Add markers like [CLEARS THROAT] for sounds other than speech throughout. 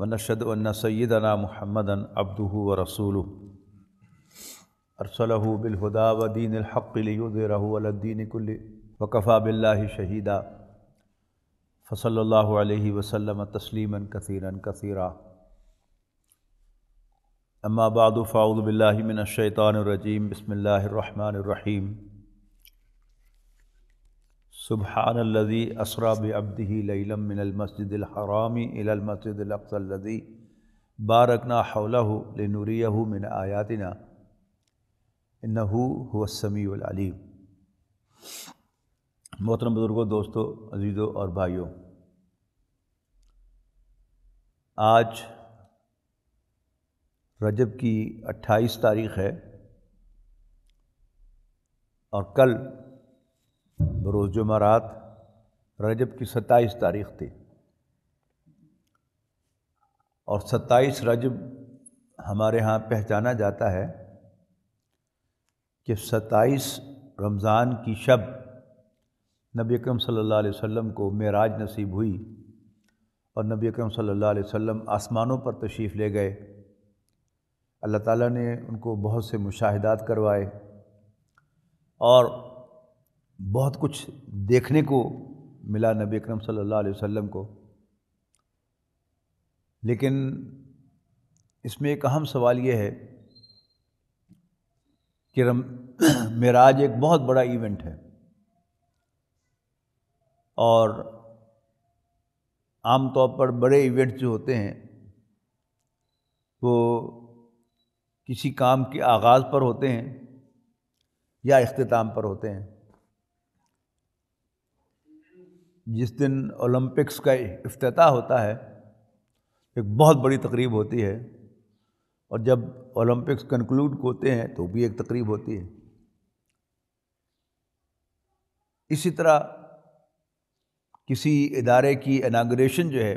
वनशद one सैदना महमदन Abdu व रसूल अरसलहू बिलहुदा वदीन हक़ीन कुल वकफ़ा बिल्ला शहीदा फ़सल्ला वसलम तस्लीमा कसीरा कसीरा अम्मा बाद फ़ाउदबिल्लिमिनशैतानरजीम बसमीम सुबहानल्लि असरा बब्दी लम मिनमसजिदराम इलमसजिदलदी बारकना हौलानूरिया मिन आयातना नहू हुसमीम मोहतरम बुज़ुर्गों दोस्तों अजीज़ों और भाइयों आज रजब की 28 तारीख़ है और कल बरोज़ जुमारात रजब की सत्ताईस तारीख थी और सत्ताईस रजब हमारे यहाँ पहचाना जाता है कि सत्ताईस रमज़ान की शब नबी अकरम सल्लल्लाहु अलैहि को मेराज नसीब हुई और नबी अकरम सल्लल्लाहु अलैहि आसमानों पर तशीफ़ ले गए अल्लाह ताली ने उनको बहुत से मुशाहदात करवाए और बहुत कुछ देखने को मिला नबी अकरम सल्लल्लाहु अलैहि वसल्लम को लेकिन इसमें एक अहम सवाल यह है कि रम [COUGHS] मेराज एक बहुत बड़ा इवेंट है और आम तौर पर बड़े इवेंट जो होते हैं वो किसी काम के आगाज़ पर होते हैं या अख्ताम पर होते हैं जिस दिन ओलंपिक्स का अफ्ताह होता है एक बहुत बड़ी तकरीब होती है और जब ओलंपिक्स कंक्लूड होते हैं तो भी एक तकरीब होती है इसी तरह किसी इदारे की इनाग्रेशन जो है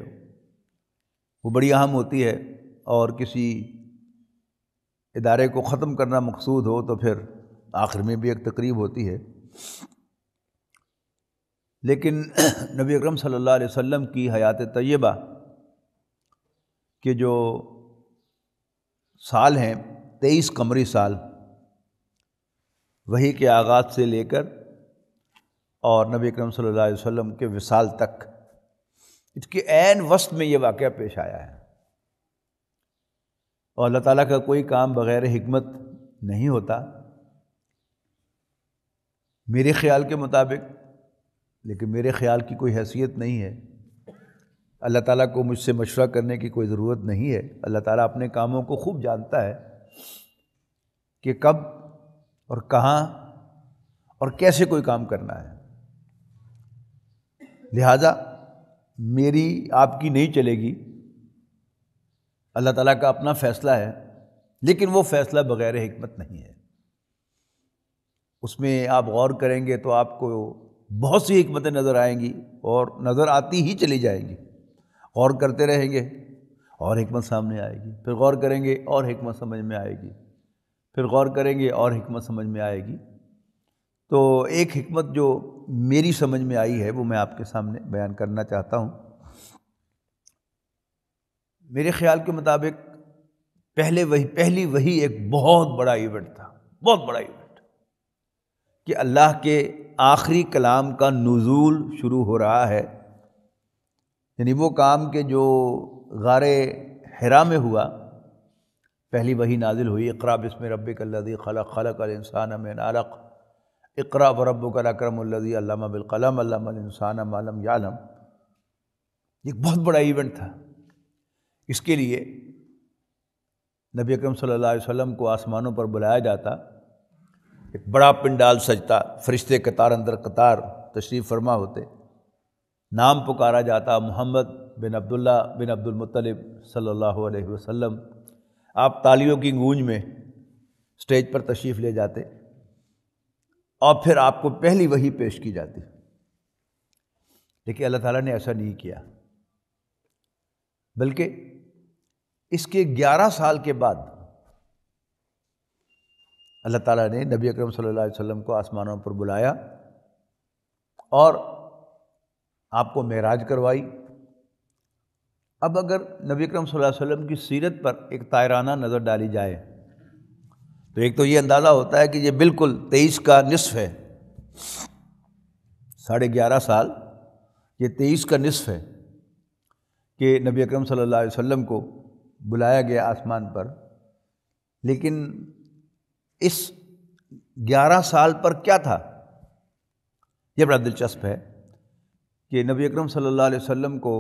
वो बड़ी अहम होती है और किसी इदारे को ख़त्म करना मकसूद हो तो फिर आखिर में भी एक तकरीब होती है लेकिन [CLEARS THROAT] नबी अकरम सल्लल्लाहु अलैहि वसल्लम की हयात तय्यबा के जो साल हैं तेईस कमरी साल वही के आगाज़ से लेकर और नबी अकरम सल्लल्लाहु अलैहि वसल्लम के विसाल तक इसके एन वस्त में ये वाक़ पेश आया है और अल्लाह ताला का कोई काम बग़ैर हमत नहीं होता मेरे ख्याल के मुताबिक लेकिन मेरे ख़्याल की कोई हैसियत नहीं है अल्लाह ताला को मुझसे मशवरा करने की कोई ज़रूरत नहीं है अल्लाह ताला अपने कामों को खूब जानता है कि कब और कहाँ और कैसे कोई काम करना है लिहाजा मेरी आपकी नहीं चलेगी अल्लाह ताला का अपना फ़ैसला है लेकिन वो फ़ैसला बग़ैर हमत नहीं है उसमें आप गौर करेंगे तो आपको बहुत सी हमतें नज़र आएंगी और नज़र आती ही चली जाएंगी गौर करते रहेंगे और हमत सामने आएगी फिर गौर करेंगे और हमत समझ में आएगी फिर गौर करेंगे और हमत समझ में आएगी तो एक हमत जो मेरी समझ में आई है वो मैं आपके सामने बयान करना चाहता हूँ मेरे ख्याल के मुताबिक पहले वही पहली वही एक बहुत बड़ा इवेंट था बहुत बड़ा इवेंट कि अल्लाह के आखिरी कलाम का नज़ूल शुरू हो रहा है यानी वो काम के जो गार हरा में हुआ पहली वही नाजिल हुई इकरा बिस्म रब कल्लदी खल खलक इंसान में इकरा व रब कलाक्रमदी अल्लाम बिलकलम इंसान मालम यालम एक बहुत बड़ा इवेंट था इसके लिए नबी अकरम सल्ला वसम को आसमानों पर बुलाया जाता एक बड़ा पिंडाल सजता फरिश्ते कतार अंदर कतार तशरीफ़ फरमा होते नाम पुकारा जाता मोहम्मद बिन अब्दुल्ला बिन अब्दुलमतलब सल्लल्लाहु अलैहि वसल्लम आप तालियों की गूंज में स्टेज पर तशरीफ़ ले जाते और फिर आपको पहली वही पेश की जाती लेकिन अल्लाह ताला ने ऐसा नहीं किया बल्कि इसके ग्यारह साल के बाद अल्लाह ताला ने नबी अकरम सल्लल्लाहु अलैहि वसल्लम को आसमानों पर बुलाया और आपको महराज करवाई अब अगर नबी अकरम सल्लल्लाहु अलैहि वसल्लम की सीरत पर एक तायराना नज़र डाली जाए तो एक तो ये अंदाज़ा होता है कि ये बिल्कुल तेईस का निसफ़ है साढ़े ग्यारह साल ये तेईस का निसफ़ है कि नबी अकरम सल्लल्लाहु अलैहि वसल्लम को बुलाया गया आसमान पर लेकिन इस ग्यारह साल पर क्या था यह बड़ा दिलचस्प है कि नबी अकरम सल्लल्लाहु अलैहि वसल्लम को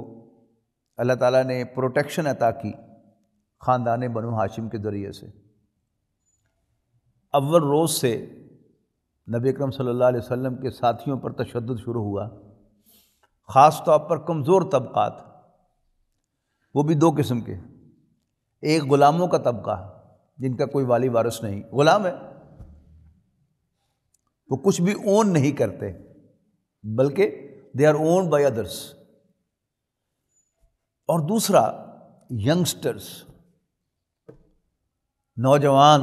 अल्लाह ताला ने प्रोटेक्शन अता की ख़ानदान बनु हाशिम के ज़रिए से अव्वल रोज़ से नबी अकरम सल्लल्लाहु अलैहि वसल्लम के साथियों पर तशद शुरू हुआ ख़ास तौर पर कमज़ोर तबक़ात वो भी दो किस्म के एक ग़ुलामों का तबका जिनका कोई वाली वारस नहीं गुलाम है वो कुछ भी ओन नहीं करते बल्कि they are own by others और दूसरा यंगस्टर्स नौजवान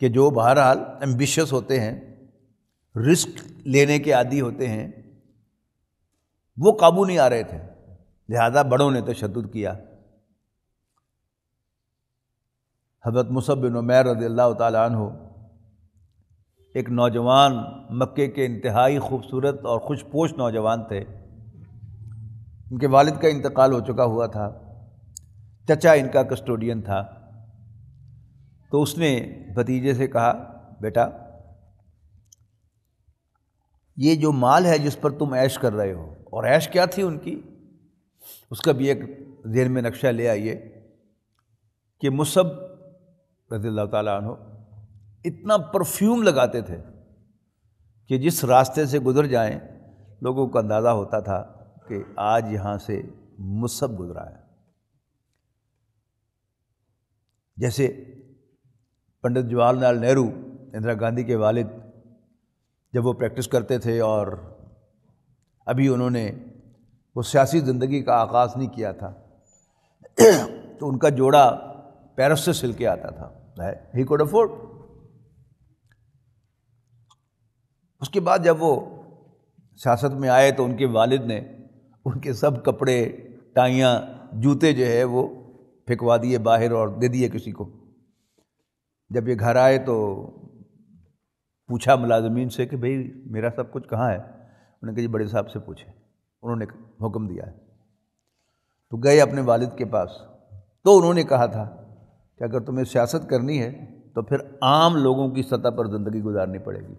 के जो बहरहाल एम्बिशियस होते हैं रिस्क लेने के आदि होते हैं वो काबू नहीं आ रहे थे लिहाजा बड़ों ने तशद तो किया हज़रत मुसब बिन उमैर रदी अल्लाह तु एक नौजवान मक्के के इंतहाई खूबसूरत और खुशपोश नौजवान थे उनके वालिद का इंतकाल हो चुका हुआ था चचा इनका कस्टोडियन था तो उसने भतीजे से कहा बेटा ये जो माल है जिस पर तुम ऐश कर रहे हो और ऐश क्या थी उनकी उसका भी एक जहन में नक्शा ले आइए कि मुसब रजी तु इतना परफ्यूम लगाते थे कि जिस रास्ते से गुजर जाए लोगों का अंदाज़ा होता था कि आज यहाँ से मुसब गुजरा है जैसे पंडित जवाहरलाल नेहरू इंदिरा गांधी के वालिद जब वो प्रैक्टिस करते थे और अभी उन्होंने वो सियासी ज़िंदगी का आगाज़ नहीं किया था तो उनका जोड़ा पैरस से सिल के आता था ही कोड अफोर्ड उसके बाद जब वो सियासत में आए तो उनके वालिद ने उनके सब कपड़े टाइयाँ जूते जो है वो फेंकवा दिए बाहर और दे दिए किसी को जब ये घर आए तो पूछा मुलाजमीन से कि भाई मेरा सब कुछ कहाँ है उन्होंने कहा जी बड़े साहब से पूछे उन्होंने हुक्म दिया है तो गए अपने वालिद के पास तो उन्होंने कहा था कि अगर तुम्हें सियासत करनी है तो फिर आम लोगों की सतह पर ज़िंदगी गुजारनी पड़ेगी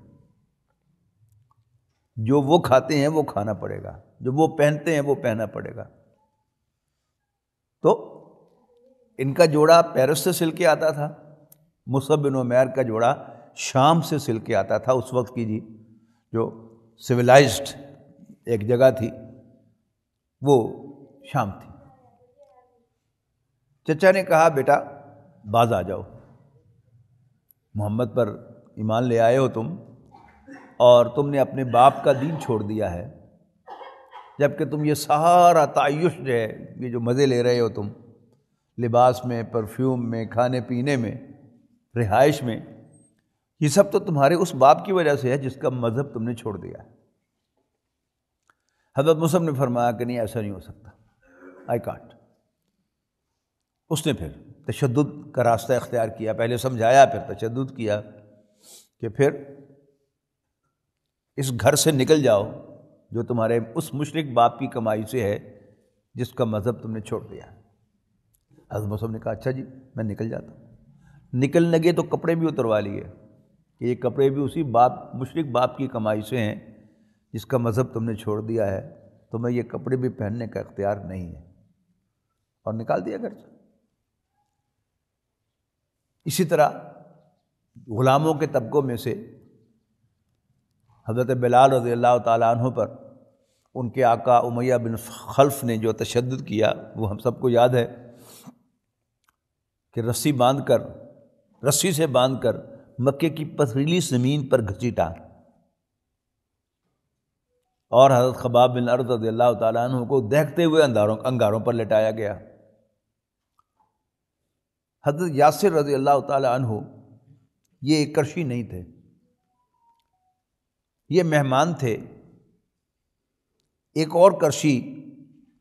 जो वो खाते हैं वो खाना पड़ेगा जो वो पहनते हैं वो पहनना पड़ेगा तो इनका जोड़ा पेरिस से सिल के आता था मुसब बिन उमैर का जोड़ा शाम से सिल के आता था उस वक्त की जी जो सिविलाइज्ड एक जगह थी वो शाम थी चचा ने कहा बेटा बाज आ जाओ मोहम्मद पर ईमान ले आए हो तुम और तुमने अपने बाप का दीन छोड़ दिया है जबकि तुम ये सारा तायुष जो है ये जो मज़े ले रहे हो तुम लिबास में परफ्यूम में खाने पीने में रिहाइश में ये सब तो तुम्हारे उस बाप की वजह से है जिसका मज़हब तुमने छोड़ दिया है हजरत मुसम ने फरमाया कि नहीं ऐसा नहीं हो सकता आई काट उसने फिर तशद का रास्ता अख्तियार किया पहले समझाया फिर तशद किया कि फिर इस घर से निकल जाओ जो तुम्हारे उस मुशरक बाप की कमाई से है जिसका मज़हब तुमने छोड़ दिया हजरत मौसम ने कहा अच्छा जी मैं निकल जाता हूँ निकल लगे तो कपड़े भी उतरवा लिए कि ये कपड़े भी उसी बाप मुशरक बाप की कमाई से हैं जिसका मज़हब तुमने छोड़ दिया है तुम्हें तो ये कपड़े भी पहनने का इख्तियार नहीं है और निकाल दिया घर से इसी तरह ग़ुलामों के तबक़ों में से हज़रत बिलाल रज़ी अल्लाह तहों पर उनके आका उमैया बिन खल्फ ने जो तशद किया वो हम सबको याद है कि रस्सी बांध कर रस्सी से बांध कर मक्के की पथरीली ज़मीन पर घसीटा और हज़रत खबाब बिन अर्द रज़ी अल्लाह तहों को देखते हुए अंधारों अंगारों पर लेटाया गया हजरत यासिर रज़ी अल्लाह तु ये एकर्शी नहीं थे ये मेहमान थे एक और करशी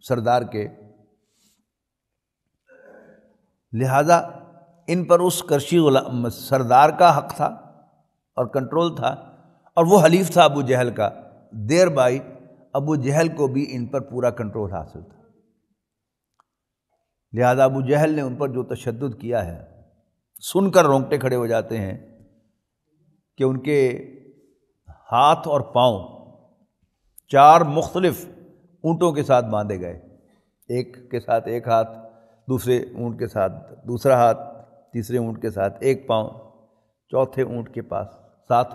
सरदार के लिहाजा इन पर उस करशी सरदार का हक था और कंट्रोल था और वो हलीफ था अबू जहल का देर बाई अबू जहल को भी इन पर पूरा कंट्रोल हासिल था लिहाजा अबू जहल ने उन पर जो तशद किया है सुनकर रोंगटे खड़े हो जाते हैं कि उनके हाथ और पाँव चार मुख्तलफ़ ऊँटों के साथ बांधे गए एक के साथ एक हाथ दूसरे ऊँट के साथ दूसरा हाथ तीसरे ऊँट के साथ एक पाँव चौथे ऊँट के पास साथ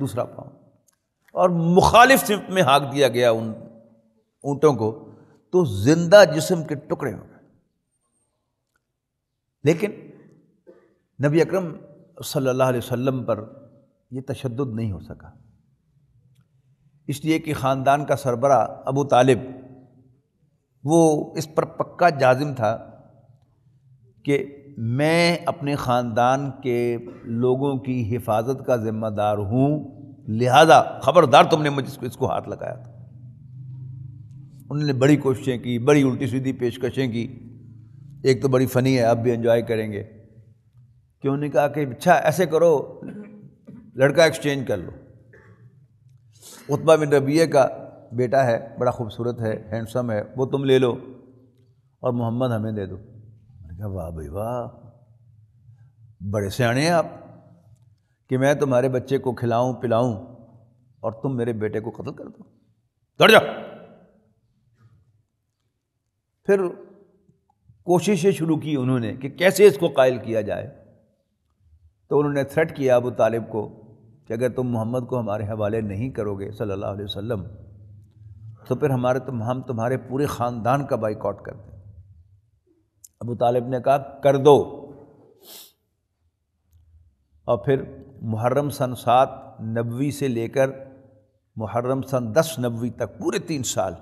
दूसरा पाँव और मुखालिफ सिफ्ट में हाँक दिया गया उन ऊँटों को तो जिंदा जिसम के टुकड़े हो गए लेकिन नबी अकरम सल्लल्लाहु अलैहि वसल्लम पर यह तशद नहीं हो सका इसलिए कि ख़ानदान का सरबरा अबू तालिब वो इस पर पक्का जाजिम था कि मैं अपने ख़ानदान के लोगों की हिफाजत का ज़िम्मेदार हूँ लिहाजा ख़बरदार तुमने मुझे इसको, इसको हाथ लगाया था उन्होंने बड़ी कोशिशें की बड़ी उल्टी सीधी पेशकशें की एक तो बड़ी फ़नी है आप भी एंजॉय करेंगे क्यों उन्होंने कहा कि अच्छा ऐसे करो लड़का एक्सचेंज कर लो उत्मा बिन रबिया का बेटा है बड़ा खूबसूरत है हैंडसम है वो तुम ले लो और मोहम्मद हमें दे दो वाह भाई वाह बड़े सियाने हैं आप कि मैं तुम्हारे बच्चे को खिलाऊं पिलाऊं और तुम मेरे बेटे को कत्ल कर दो डर फिर कोशिशें शुरू की उन्होंने कि कैसे इसको कायल किया जाए तो उन्होंने थ्रेट किया अबू तालिब को कि अगर तुम मोहम्मद को हमारे हवाले नहीं करोगे सल्लल्लाहु अलैहि वसल्लम तो फिर हमारे तुम हम तुम्हारे पूरे ख़ानदान का बाइकआउट कर दें अबू तालिब ने कहा कर दो और फिर मुहर्रम सन सात नबी से लेकर मुहर्रम सन दस नबी तक पूरे तीन साल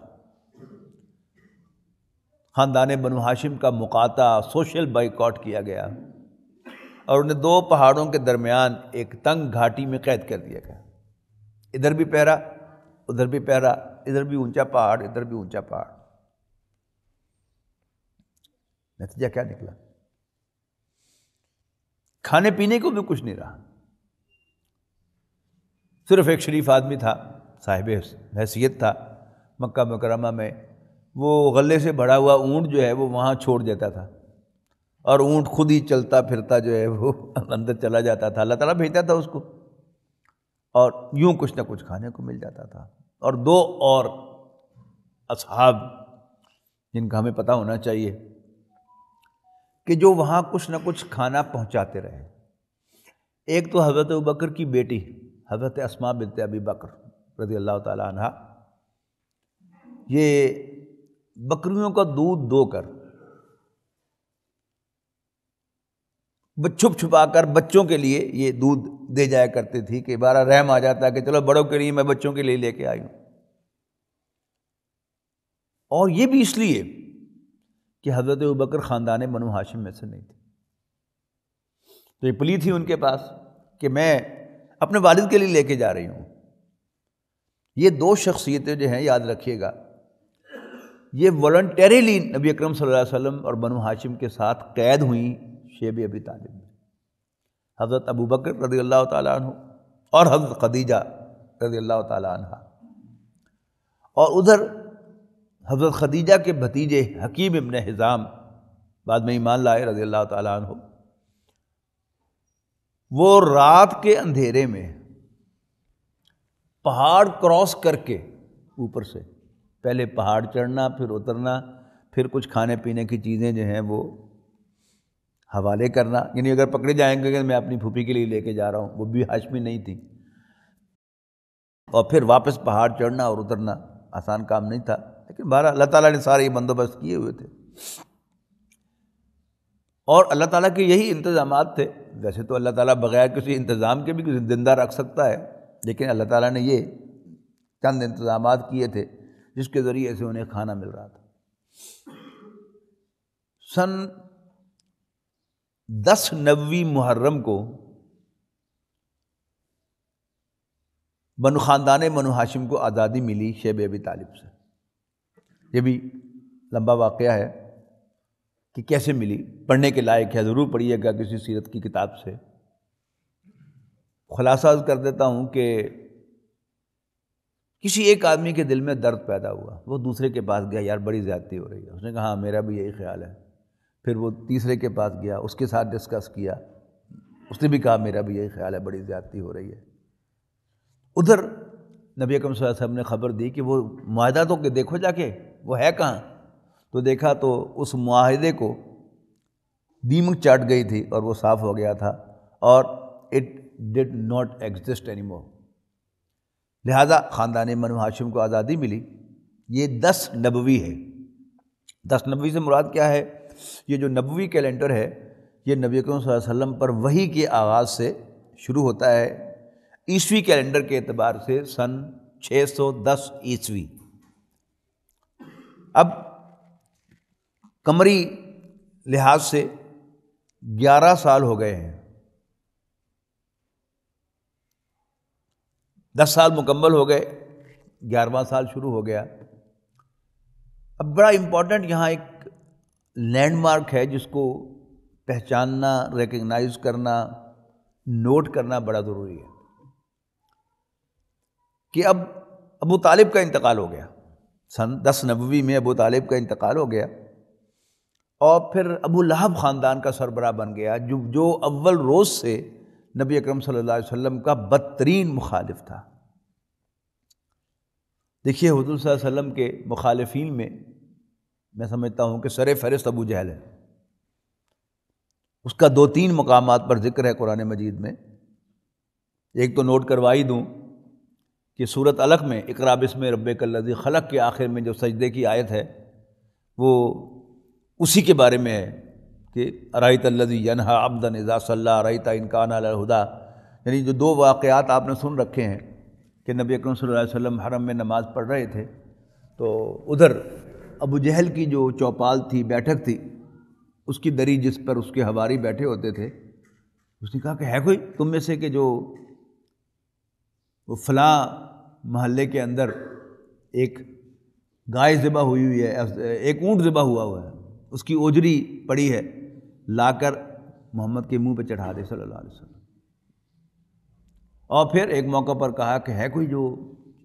ख़ानदान बन हाशिम का मुकाता सोशल बाइकॉट किया गया और उन्हें दो पहाड़ों के दरमियान एक तंग घाटी में कैद कर दिया गया इधर भी पहरा उधर भी पैरा इधर भी ऊंचा पहाड़ इधर भी ऊंचा पहाड़ नतीजा क्या निकला खाने पीने को भी कुछ नहीं रहा सिर्फ एक शरीफ आदमी था साहिब हैसियत था मक्का मुकरमा में वो गले से भरा हुआ ऊँट जो है वो वहाँ छोड़ देता था और ऊँट खुद ही चलता फिरता जो है वो [LAUGHS] अंदर चला जाता था अल्लाह ताला भेजता था उसको और यूँ कुछ ना कुछ खाने को मिल जाता था और दो और असहाब जिनका हमें पता होना चाहिए कि जो वहाँ कुछ ना कुछ खाना पहुँचाते रहे एक तो हज़रत बकर की बेटी हज़रत असमा बिनत अबी बकर रज़ी अल्लाह तह ये बकरियों का दूध दो कर छुप छुपा कर बच्चों के लिए ये दूध दे जाया करती थी कि बारह रहम आ जाता कि चलो बड़ों के लिए मैं बच्चों के लिए लेके आई हूं और ये भी इसलिए कि हज़रत बकर ख़ानदान बनु हाशिम में से नहीं थे तो ये पली थी उनके पास कि मैं अपने वालिद के लिए लेके जा रही हूं ये दो शख्सियतें जो हैं याद रखिएगा ये वॉल्टरीली नबी अकरम सल्लल्लाहु अलैहि वसल्लम और बनु हाशिम के साथ कैद हुई शेब अबी तालिब में हज़रत अबू बकर रजी अल्लाह तु और हज़रत खदीजा रजी अल्लाह तहा और उधर हज़रत खदीजा के भतीजे हकीम इबन हज़ाम बाद में ईमान लाए रजी अल्लाह तु वो रात के अंधेरे में पहाड़ क्रॉस करके ऊपर से पहले पहाड़ चढ़ना फिर उतरना फिर कुछ खाने पीने की चीज़ें जो हैं वो हवाले करना यानी अगर पकड़े जाएंगे कि मैं अपनी फूफी के लिए लेके जा रहा हूँ वो भी हाशमी नहीं थी और फिर वापस पहाड़ चढ़ना और उतरना आसान काम नहीं था लेकिन बारह अल्लाह ताला ने सारे बंदोबस्त किए हुए थे और अल्लाह ताला के यही इंतज़ाम थे वैसे तो अल्लाह ताला बगैर किसी इंतज़ाम के भी जिंदा रख सकता है लेकिन अल्लाह ताला ने ये चंद इंतज़ाम किए थे जिसके ज़रिए से उन्हें खाना मिल रहा था सन दस नबी मुहर्रम को बनु ख़ानदान बनु हाशिम को आज़ादी मिली शेब अबी तालिब से ये भी लंबा वाक़ है कि कैसे मिली पढ़ने के लायक है ज़रूर पढ़िएगा किसी सीरत की किताब से खुलासा कर देता हूँ कि किसी एक आदमी के दिल में दर्द पैदा हुआ वो दूसरे के पास गया यार बड़ी ज़्यादती हो रही है उसने कहा हाँ मेरा भी यही ख्याल है फिर वो तीसरे के पास गया उसके साथ डिस्कस किया उसने भी कहा मेरा भी यही ख्याल है बड़ी ज़्यादती हो रही है उधर नबी अकम साहब ने खबर दी कि वो माह तो देखो जाके वो है कहाँ तो देखा तो उस माहदे को दीमक चाट गई थी और वो साफ़ हो गया था और it did not exist any more लिहाजा ख़ानदान मनु हाशिम को आज़ादी मिली ये दस नबवी है दस नबवी से मुराद क्या है ये जो नबवी कैलेंडर है ये नबी कम वसम पर वही के आगाज़ से शुरू होता है ईसवी कैलेंडर के अतबार से सन छः सौ दस ईसवी अब कमरी लिहाज से ग्यारह साल हो गए हैं दस साल मुकम्मल हो गए ग्यारहवा साल शुरू हो गया अब बड़ा इम्पॉर्टेंट यहाँ एक लैंडमार्क है जिसको पहचानना रिकगनाइज़ करना नोट करना बड़ा ज़रूरी है कि अब अबू तालिब का इंतकाल हो गया सन दस नबी में अबू तालिब का इंतकाल हो गया और फिर अबू लहब ख़ानदान का सरबरा बन गया जो जो अव्वल रोज़ से नबी अकरम सल्लल्लाहु अलैहि वसल्लम का बदतरीन मुखालिफ था देखिए हजूर वसल्लम के मुखालफी में मैं समझता हूँ कि सर फहरस्त अबू जहल है उसका दो तीन मकाम पर जिक्र है कुरान मजीद में एक तो नोट करवा ही दूँ कि सूरत अलग में इकराब इसमें रब कल्लि खलक के आखिर में जो सजदे की आयत है वो उसी के बारे में है कि रायत अल्लजी यनहा अब्दन इज़ा सल्ला इनकान अलहुदा यानी जो दो वाक़ात आपने सुन रखे हैं कि नबी अकरम सल्लल्लाहु अलैहि वसल्लम हरम में नमाज़ पढ़ रहे थे तो उधर अबू जहल की जो चौपाल थी बैठक थी उसकी दरी जिस पर उसके हवारी बैठे होते थे उसने कहा कि है कोई तुम में से कि जो वो फला महल्ले के अंदर एक गाय ज़िबा हुई हुई है एक ऊँट ज़िबा हुआ हुआ है उसकी ओजरी पड़ी है लाकर मोहम्मद के मुंह पे चढ़ा दे सल्लल्लाहु अलैहि वसल्लम और फिर एक मौका पर कहा कि है कोई जो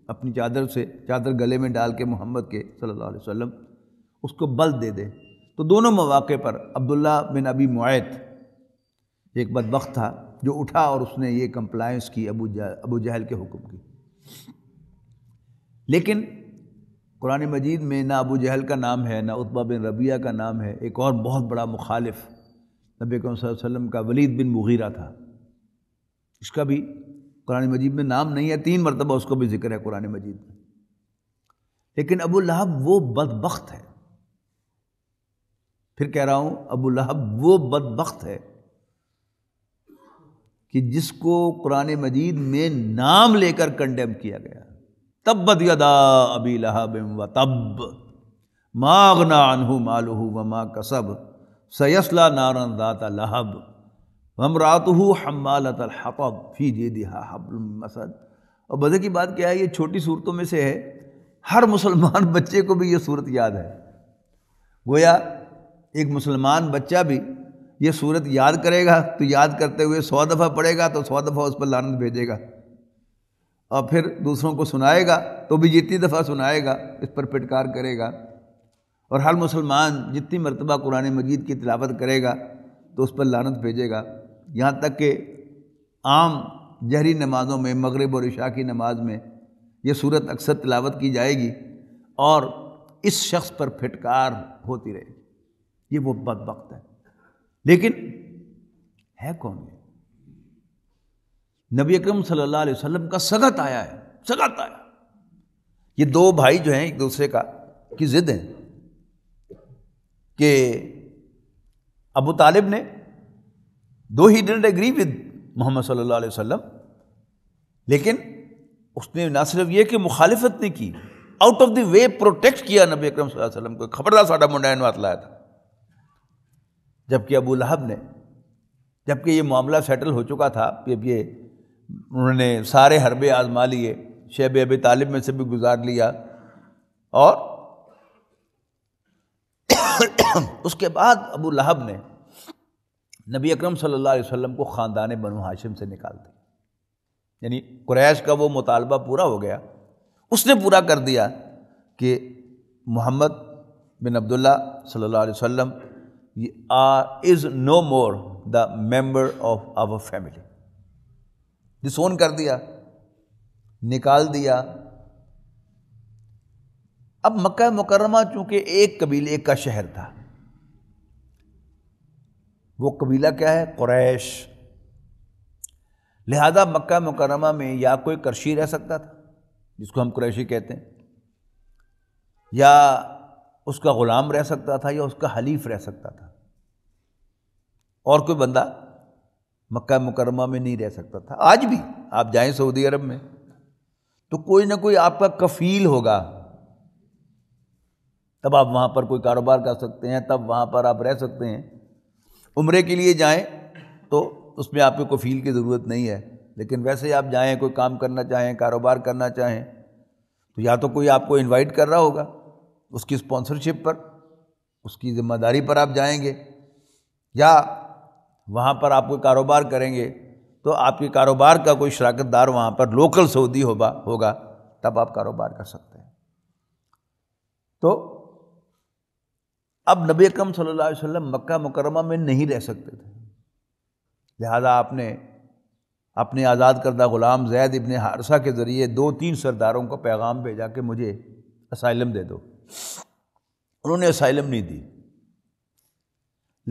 अपनी चादर से चादर गले में डाल के मोहम्मद के सल्लल्लाहु अलैहि वसल्लम उसको बल दे दे तो दोनों मौाक़े पर अब्दुल्ला बिन अबी मुआत एक बदबक था जो उठा और उसने ये कंप्लायंस की अबू जह, अबू जहल के हुक्म की लेकिन कुरान मजीद में ना अबू जहल का नाम है ना उत्बा बिन रबिया का नाम है एक और बहुत बड़ा मुखालिफ नबी वसल्लम का वलीद बिन मुगीरा था इसका भी कुरान मजीद में नाम नहीं है तीन मरतबा उसको भी जिक्र है कुरान मजीद में लेकिन अबू लहब वो बदबख्त है फिर कह रहा हूँ अबू लहब वो बदबख्त है कि जिसको कुरान मजीद में नाम लेकर कंडेम किया गया तब बदयदा अबी लहब व तब मागना अनहू मालू व माँ कसब सयसला नारन दात लहब हम रात हो हमालत हतब फी जे दिहा मसद और बजे की बात क्या है ये छोटी सूरतों में से है हर मुसलमान [LAUGHS] बच्चे को भी ये सूरत याद है गोया एक मुसलमान बच्चा भी ये सूरत याद करेगा तो याद करते हुए सौ दफ़ा पढ़ेगा तो सौ दफ़ा उस पर लानत भेजेगा और फिर दूसरों को सुनाएगा तो भी जितनी दफ़ा सुनाएगा इस पर फिटकार करेगा और हर मुसलमान जितनी मरतबा कुरान मजीद की तिलावत करेगा तो उस पर लानत भेजेगा यहाँ तक कि आम जहरी नमाज़ों में मगरब और इशा की नमाज में यह सूरत अक्सर तिलावत की जाएगी और इस शख्स पर फिटकार होती रहेगी ये वो बदबक है लेकिन है कौन ये नबी अक्रम सल्लल्लाहु अलैहि का सगत आया है सगत आया ये दो भाई जो हैं एक दूसरे का की ज़िद है कि अबू तालिब ने though he didn't agree with Muhammad सल्लल्लाहु अलैहि वसल्लम लेकिन उसने ना सिर्फ ये कि मुखालफत नहीं की out of the way protect किया नबी अकरम वसल्लम को खबरदार साडा मुंडा इन लाया था जबकि अबू लहब ने जबकि ये मामला सेटल हो चुका था कि अब ये उन्होंने सारे हरबे आजमा लिए शेब अब तालिब में से भी गुजार लिया और [COUGHS] उसके बाद अबू लहब ने नबी अकरम सल्लल्लाहु अलैहि वसल्लम को ख़ानदान बनु हाशिम से निकाल दिया यानी क्रैश का वो मुतालबा पूरा हो गया उसने पूरा कर दिया कि मोहम्मद बिन अब्दुल्ला सल्लल्लाहु अलैहि वसल्लम are is no more the member of our family disown कर दिया निकाल दिया अब मक्का मुकरमा चूंकि एक कबीले का शहर था वो कबीला क्या है क्रैश लिहाजा मक्का मुकरमा में या कोई करशी रह सकता था जिसको हम क्रैशी कहते हैं या उसका ग़ुलाम रह सकता था या उसका हलीफ रह सकता था और कोई बंदा मक्का मुकरमा में नहीं रह सकता था आज भी आप जाएं सऊदी अरब में तो कोई ना कोई आपका कफ़ील होगा तब आप वहाँ पर कोई कारोबार कर सकते हैं तब वहाँ पर आप रह सकते हैं उम्र के लिए जाएँ तो उसमें आपको कोई फील की ज़रूरत नहीं है लेकिन वैसे आप जाएँ कोई काम करना चाहें कारोबार करना चाहें तो या तो कोई आपको इनवाइट कर रहा होगा उसकी स्पॉन्सरशिप पर उसकी ज़िम्मेदारी पर आप जाएंगे या वहाँ पर आप कोई कारोबार करेंगे तो आपके कारोबार का कोई शराकतदार वहाँ पर लोकल सऊदी होगा होगा तब आप कारोबार कर सकते हैं तो अब नबी अकम सल्लल्लाहु अलैहि वसल्लम मक्का मुकरमा में नहीं रह सकते थे लिहाजा आपने अपने आज़ाद करदा ग़ुलाम जैद इबन हारसा के ज़रिए दो तीन सरदारों को पैगाम भेजा कि मुझे असाइलम दे दो उन्होंने असाइलम नहीं दी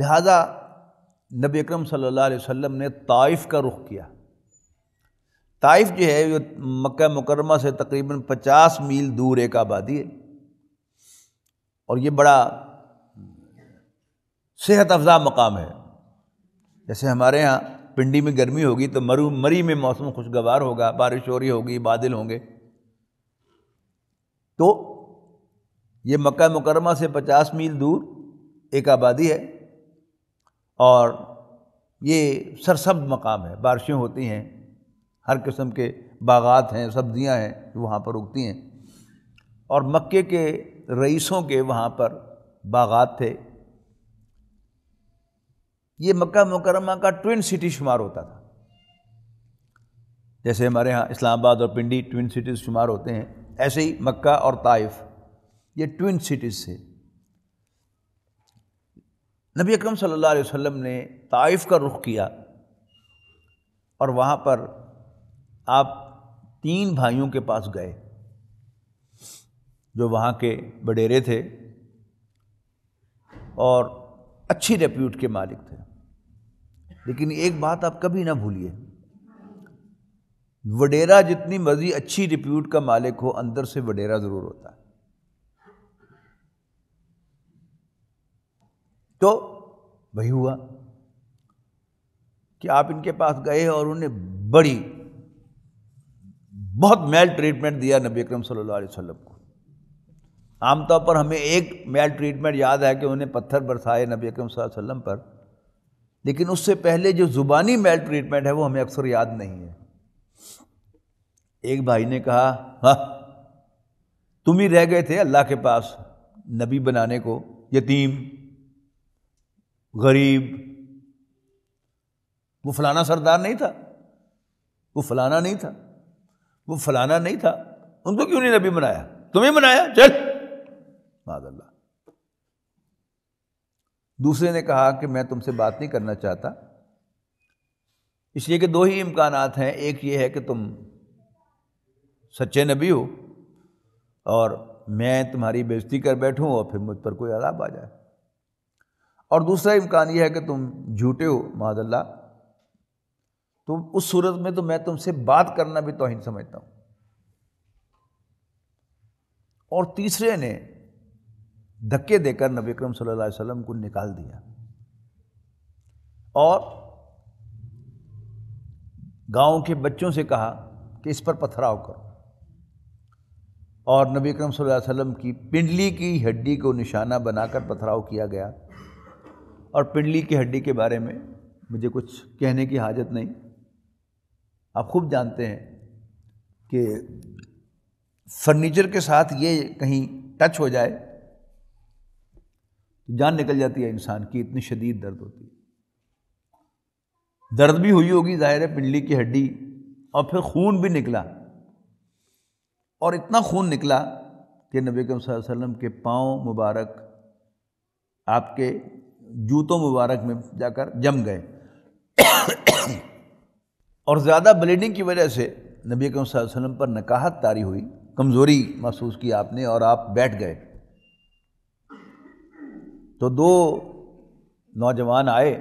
लिहाजा नबी अकरम सल्लल्लाहु अलैहि ने ताइफ का रुख किया ताइफ जो है वो मक्का मुकरमा से तकरीबन पचास मील दूर एक आबादी है और ये बड़ा सेहत अफजा मकाम है जैसे हमारे यहाँ पिंडी में गर्मी होगी तो मरू मरी में मौसम खुशगवार होगा बारिश हो रही होगी बादल होंगे तो ये मक्का मुकरमा से पचास मील दूर एक आबादी है और ये सरसब मकाम है बारिशें होती हैं हर किस्म के बागात हैं सब्जियां हैं वहाँ पर उगती हैं और मक्के के रईसों के वहाँ पर बागात थे ये मक्का मुकरमा का ट्विन सिटी शुमार होता था जैसे हमारे यहाँ इस्लामाबाद और पिंडी ट्विन सिटीज़ शुमार होते हैं ऐसे ही मक्का और ताइफ ये ट्विन सिटीज़ थे नबी अकरम सल्लल्लाहु अलैहि वसल्लम ने ताइफ का रुख किया और वहाँ पर आप तीन भाइयों के पास गए जो वहाँ के बडेरे थे और अच्छी रेप्यूट के मालिक थे लेकिन एक बात आप कभी ना भूलिए वडेरा जितनी मर्जी अच्छी रिप्यूट का मालिक हो अंदर से वडेरा ज़रूर होता है तो वही हुआ कि आप इनके पास गए और उन्हें बड़ी बहुत मेल ट्रीटमेंट दिया नबी अक्रम सल्ला अलैहि वसल्लम को आमतौर पर हमें एक मेल ट्रीटमेंट याद है कि उन्हें पत्थर बरसाए नबी अक्रम सल्लल्लाहु वसल्लम पर लेकिन उससे पहले जो ज़ुबानी मेल ट्रीटमेंट है वो हमें अक्सर याद नहीं है एक भाई ने कहा हाँ तुम ही रह गए थे अल्लाह के पास नबी बनाने को यतीम गरीब वो फलाना सरदार नहीं था वो फलाना नहीं था वो फलाना नहीं था उनको क्यों नहीं नबी बनाया तुम्हें बनाया चल माजल्ला दूसरे ने कहा कि मैं तुमसे बात नहीं करना चाहता इसलिए कि दो ही इम्कान हैं एक ये है कि तुम सच्चे नबी हो और मैं तुम्हारी बेजती कर बैठूं और फिर मुझ पर कोई आदाब आ जाए और दूसरा इम्कान यह है कि तुम झूठे हो मादल्ला तो उस सूरत में तो मैं तुमसे बात करना भी तोहन समझता हूँ और तीसरे ने धक्के देकर नबी अक्रम सल्लल्लाहु वसल्लम को निकाल दिया और गांव के बच्चों से कहा कि इस पर पथराव करो और नबी अक्रम सल्लल्लाहु वसल्लम की पिंडली की हड्डी को निशाना बनाकर पथराव किया गया और पिंडली की हड्डी के बारे में मुझे कुछ कहने की हाजत नहीं आप खूब जानते हैं कि फर्नीचर के साथ ये कहीं टच हो जाए तो जान निकल जाती है इंसान की इतनी शदीद दर्द होती है दर्द भी हुई होगी ज़ाहिर है पिंडली की हड्डी और फिर खून भी निकला और इतना खून निकला कि नबी कम वसल्लम के पाँव मुबारक आपके जूतों मुबारक में जाकर जम गए और ज़्यादा ब्लीडिंग की वजह से नबी कम वसल्लम पर नकाहत तारी हुई कमज़ोरी महसूस की आपने और आप बैठ गए तो दो नौजवान आए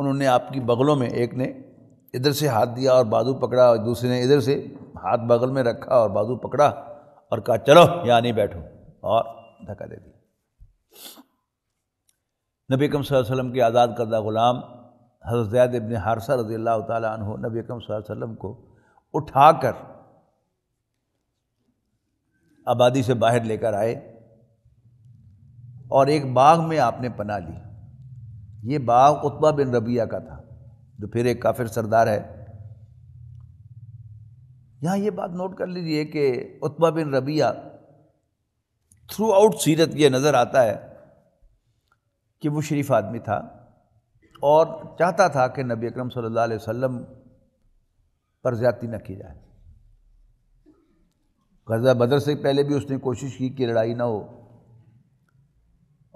उन्होंने आपकी बगलों में एक ने इधर से हाथ दिया और बाजू पकड़ा और दूसरे ने इधर से हाथ बगल में रखा और बाजू पकड़ा और कहा चलो यहाँ नहीं बैठो और धक्का दे दिया नबी कम वसल्लम के आज़ाद करदा ग़ुलाम हज़रत जैद इबन हारसा रजी अल्लाह तु नबी अकम वसल्लम को उठाकर आबादी से बाहर लेकर आए और एक बाग में आपने पना ली ये बाग उत्बा बिन रबिया का था जो तो फिर एक काफिर सरदार है यहाँ ये बात नोट कर लीजिए कि Utba bin Rabia throughout सीरत यह नज़र आता है कि वो शरीफ आदमी था और चाहता था कि नबी अकरम सल्लल्लाहु अलैहि वसल्लम पर ज़्यादती न की जाए गजा बदर से पहले भी उसने कोशिश की कि लड़ाई ना हो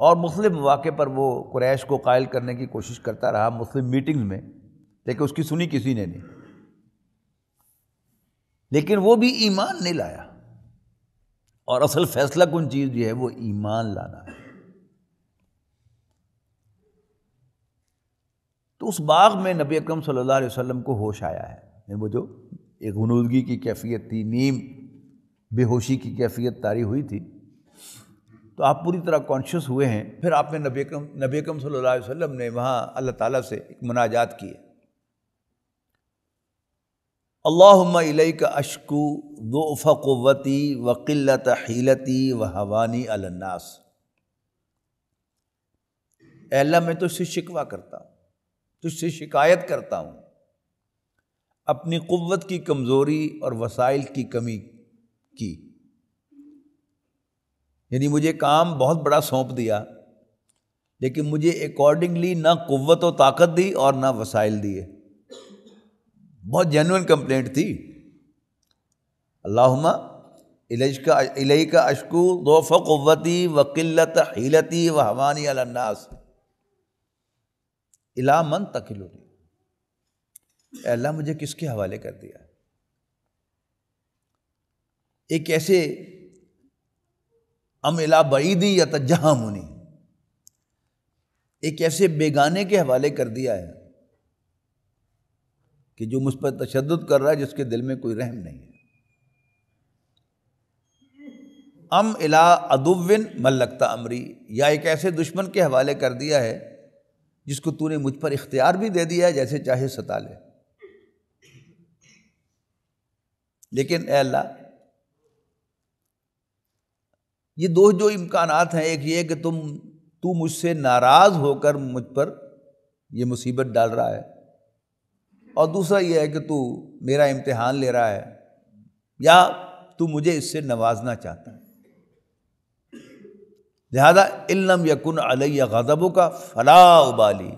और मुस्लिम मौक़े पर वो क्रैश को कायल करने की कोशिश करता रहा मुस्लिम मीटिंग्स में लेकिन उसकी सुनी किसी ने नहीं लेकिन वो भी ईमान नहीं लाया और असल फैसला कौन चीज़ जो है वो ईमान लाना है तो उस बाग में नबी अकरम सल्लल्लाहु अलैहि वसल्लम को होश आया है वो जो एक गनूदगी की कैफियत थी नीम बेहोशी की कैफियत तारी हुई थी तो आप पूरी तरह कॉन्शियस हुए हैं फिर आपने नबी नबीकम नबी सल्ला वसम ने वहाँ अल्लाह ताला से एक मुनाजात किए अल्लाई का अशकू दो क़वती व हीलती व हवानी अलन्नास अल्लाह मैं तुझसे शिकवा करता हूँ तुझसे शिकायत करता हूँ अपनी क़वत की कमज़ोरी और वसाइल की कमी की यानी मुझे काम बहुत बड़ा सौंप दिया लेकिन मुझे अकॉर्डिंगली ना कुत और ताकत दी और ना वसाइल दिए बहुत जेनुअन कंप्लेंट थी अल्लाहुमा इलेज का इलई का अशकू दोफ़ क़वती वकिल्लत हिलती व हवानी अलन्नास इला मन तकिलुनी अल्लाह मुझे किसके हवाले कर दिया एक ऐसे अम इला बईदी या तजहा मुनी एक ऐसे बेगाने के हवाले कर दिया है कि जो मुझ पर तशद कर रहा है जिसके दिल में कोई रहम नहीं है अम इला अदुविन मल्लकता अमरी या एक ऐसे दुश्मन के हवाले कर दिया है जिसको तूने मुझ पर इख्तियार भी दे दिया है जैसे चाहे सता ले लेकिन अल्लाह ये दो जो इम्कान हैं एक ये कि तुम तू मुझसे नाराज़ होकर मुझ पर यह मुसीबत डाल रहा है और दूसरा यह है कि तू मेरा इम्तिहान ले रहा है या तू मुझे इससे नवाजना चाहता है लिहाजा इल्लम यकुन अलैया गज़बों का फला उबाली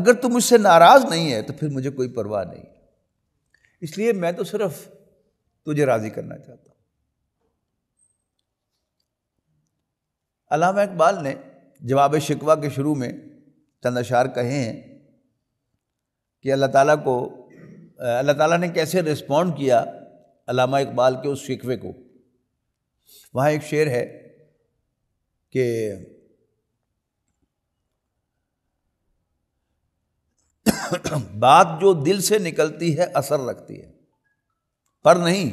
अगर तू मुझसे नाराज़ नहीं है तो फिर मुझे कोई परवाह नहीं इसलिए मैं तो सिर्फ तुझे राज़ी करना चाहता अलामा इकबाल ने जवाब शिकवा के शुरू में चंद अशार कहे हैं कि अल्लाह ताला को अल्लाह ताला ने कैसे रिस्पॉन्ड किया अलामा इकबाल के उस शिकवे को वहाँ एक शेर है कि [COUGHS] बात जो दिल से निकलती है असर रखती है पर नहीं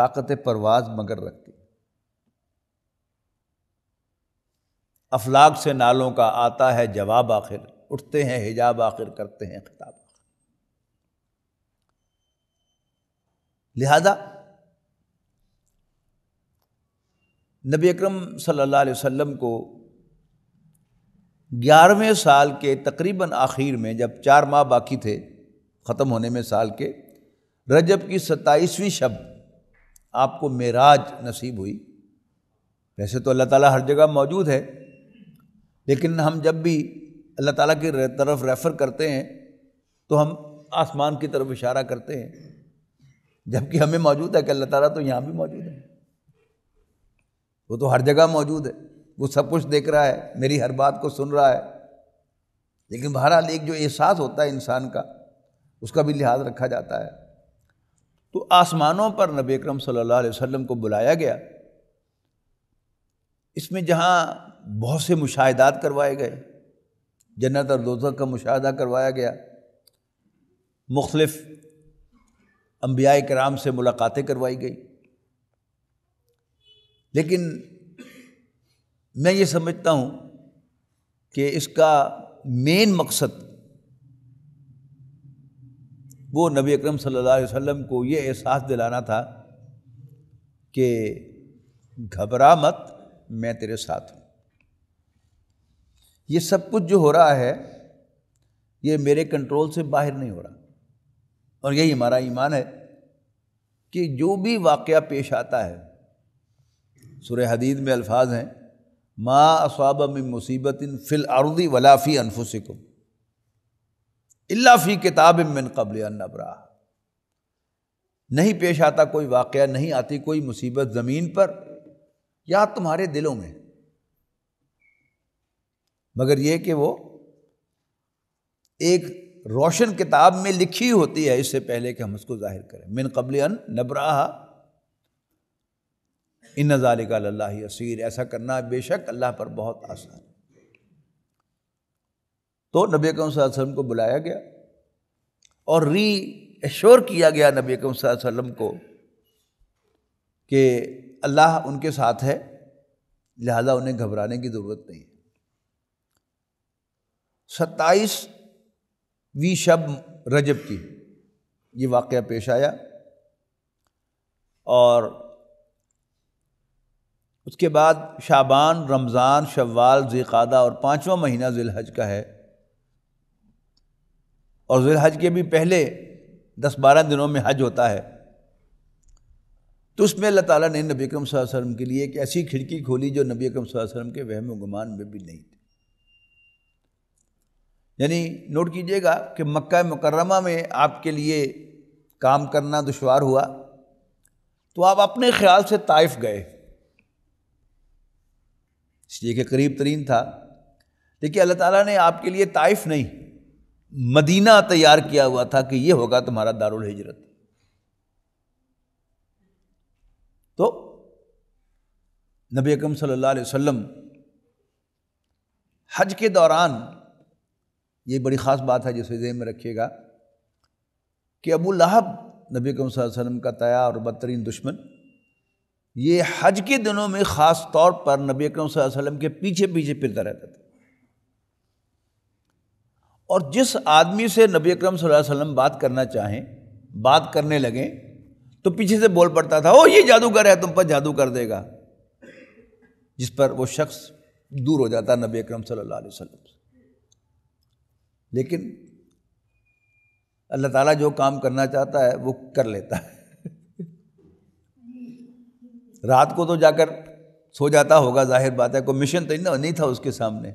ताकत परवाज मगर रखती अफलाक से नालों का आता है जवाब आखिर उठते हैं हिजाब आखिर करते हैं खिताब आखिर लिहाजा नबी अक्रम सल्लल्लाहु अलैहि को ग्यारहवें साल के तकरीबन आखिर में जब चार माह बाकी थे ख़त्म होने में साल के रजब की सत्ताईसवीं शब आपको मेराज नसीब हुई वैसे तो अल्लाह ताला हर जगह मौजूद है लेकिन हम जब भी अल्लाह ताला की तरफ रेफ़र करते हैं तो हम आसमान की तरफ इशारा करते हैं जबकि हमें मौजूद है कि अल्लाह ताला तो यहाँ भी मौजूद है वो तो हर जगह मौजूद है वो सब कुछ देख रहा है मेरी हर बात को सुन रहा है लेकिन बहरहाल एक जो एहसास होता है इंसान का उसका भी लिहाज रखा जाता है तो आसमानों पर नबी अक्रम सल्लल्लाहु अलैहि वसल्लम को बुलाया गया इसमें जहाँ बहुत से मुशाहदात करवाए गए जन्नत और दोजख का मुशाह करवाया गया मुख्तलफ़ अम्बिया कराम से मुलाकातें करवाई गई लेकिन मैं ये समझता हूँ कि इसका मेन मकसद वो नबी अक्रम सल्लल्लाहु को ये एहसास दिलाना था कि घबरा मत मैं तेरे साथ हूँ ये सब कुछ जो हो रहा है ये मेरे कंट्रोल से बाहर नहीं हो रहा और यही हमारा ईमान है कि जो भी वाक़ पेश आता है सुर हदीद में अल्फाज हैं माँ असवाब में मुसीबत इन फिल आरुदी वलाफ़ी अनफुसिकम अल्लाफ़ी किताब मिन कबल अनबरा नहीं पेश आता कोई वाक़ नहीं आती कोई मुसीबत ज़मीन पर या तुम्हारे दिलों में मगर यह कि वो एक रोशन किताब में लिखी होती है इससे पहले कि हम उसको जाहिर करें मिन कबल अन नबरा इन नज़ालिका असीर ऐसा करना बेशक अल्लाह पर बहुत आसान है तो नबी वसल्लम को बुलाया गया और री एश्योर किया गया नबी वसल्लम को कि अल्लाह उनके साथ है लिहाजा उन्हें घबराने की ज़रूरत नहीं है वी शब रजब की ये वाक़ पेश आया और उसके बाद शाबान रमज़ान शवाल ज़िकादा और पाँचवा महीना ज़िलहज का है और ज़िलहज के भी पहले दस बारह दिनों में हज होता है तो उसमें अल्लाह ताला ने नबी अकरम वसल्लम के लिए एक ऐसी खिड़की खोली जो नबी अकरम वसल्लम के वहम गुमान में भी नहीं थी यानी नोट कीजिएगा कि मक्का मुकर्रमा में आपके लिए काम करना दुशवार हुआ तो आप अपने ख्याल से ताइफ गए इसलिए कि करीब तरीन था देखिए अल्लाह ताला ने आपके लिए ताइफ नहीं मदीना तैयार किया हुआ था कि ये होगा तुम्हारा दारुल हिजरत तो नबी अकम सल्लल्लाहु अलैहि वसल्लम हज के दौरान ये बड़ी ख़ास बात है जिसे जहन में रखिएगा कि अबू लहब नबी अकम वसल्लम का तया और बदतरीन दुश्मन ये हज के दिनों में ख़ास तौर पर नबी अकरम वसल्लम के पीछे पीछे फिरता रहता था और जिस आदमी से नबी अकरम वसल्लम बात करना चाहें बात करने लगें तो पीछे से बोल पड़ता था ओ ये जादूगर है तुम पर जादू कर देगा जिस पर वो शख्स दूर हो जाता नबी अक्रम सल्लल्लाहु अलैहि वसल्लम से लेकिन अल्लाह ताला जो काम करना चाहता है वो कर लेता है [LAUGHS] रात को तो जाकर सो जाता होगा जाहिर बात है कोई मिशन तो नहीं था उसके सामने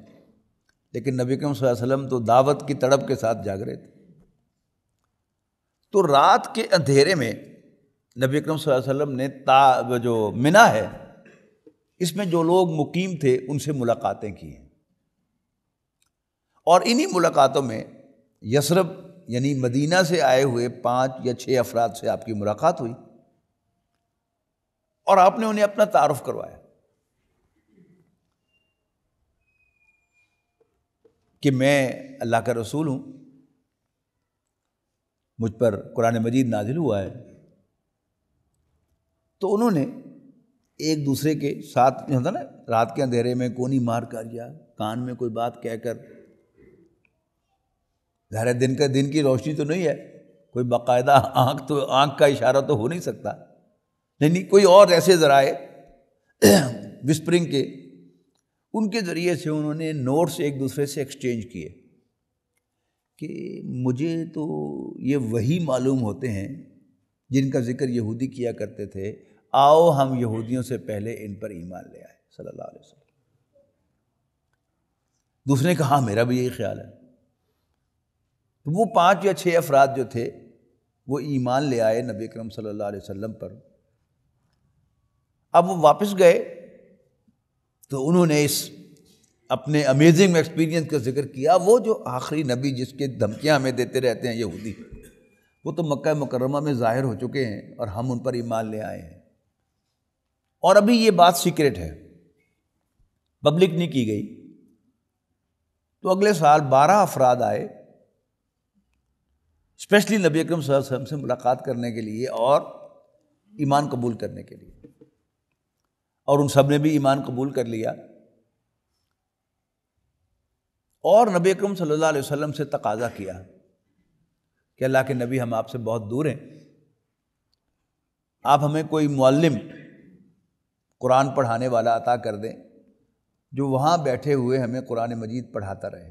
लेकिन नबी कम वसल्लम तो दावत की तड़प के साथ जाग रहे थे तो रात के अंधेरे में नबी अकरम वसल्लम ने ता जो मिना है इसमें जो लोग मुकीम थे उनसे मुलाकातें की हैं और इन्हीं मुलाकातों में यसरब यानी मदीना से आए हुए पाँच या छः अफराद से आपकी मुलाकात हुई और आपने उन्हें अपना तारफ़ करवाया कि मैं अल्लाह का रसूल हूँ मुझ पर कुरान मजीद नाजिल हुआ है तो उन्होंने एक दूसरे के साथ होता ना रात के अंधेरे में कोनी मार कर या कान में कोई बात कहकर ज़ाहिर दिन का दिन की रोशनी तो नहीं है कोई बाकायदा आँख तो आँख का इशारा तो हो नहीं सकता नहीं नहीं कोई और ऐसे ज़राए [CLEARS THROAT] विस्परिंग के उनके ज़रिए से उन्होंने नोट्स एक दूसरे से एक्सचेंज किए कि मुझे तो ये वही मालूम होते हैं जिनका जिक्र यहूदी किया करते थे आओ हम यहूदियों से पहले इन पर ईमान ले आए सल्लल्लाहु अलैहि वसल्लम दूसरे ने कहा हाँ मेरा भी यही ख्याल है तो वो पाँच या छः अफराद जो थे वो ईमान ले आए नबी करम सल्लल्लाहु अलैहि वसल्लम पर अब वो वापस गए तो उन्होंने इस अपने अमेजिंग एक्सपीरियंस का जिक्र किया वो जो आखिरी नबी जिसके धमकियाँ हमें देते रहते हैं यहूदी वो तो मक्का मुकरमा में ज़ाहिर हो चुके हैं और हम उन पर ईमान ले आए हैं और अभी ये बात सीक्रेट है पब्लिक नहीं की गई तो अगले साल बारह अफराद आए स्पेशली नबी अक्रम वसल्लम से मुलाकात करने के लिए और ईमान कबूल करने के लिए और उन सब ने भी ईमान कबूल कर लिया और नबी अक्रम सल्लल्लाहु अलैहि वसल्लम से तकाजा किया कि अल्लाह के नबी हम आपसे बहुत दूर हैं आप हमें कोई मुअल्लिम कुरान पढ़ाने वाला अता कर दें जो वहाँ बैठे हुए हमें कुरान मजीद पढ़ाता रहे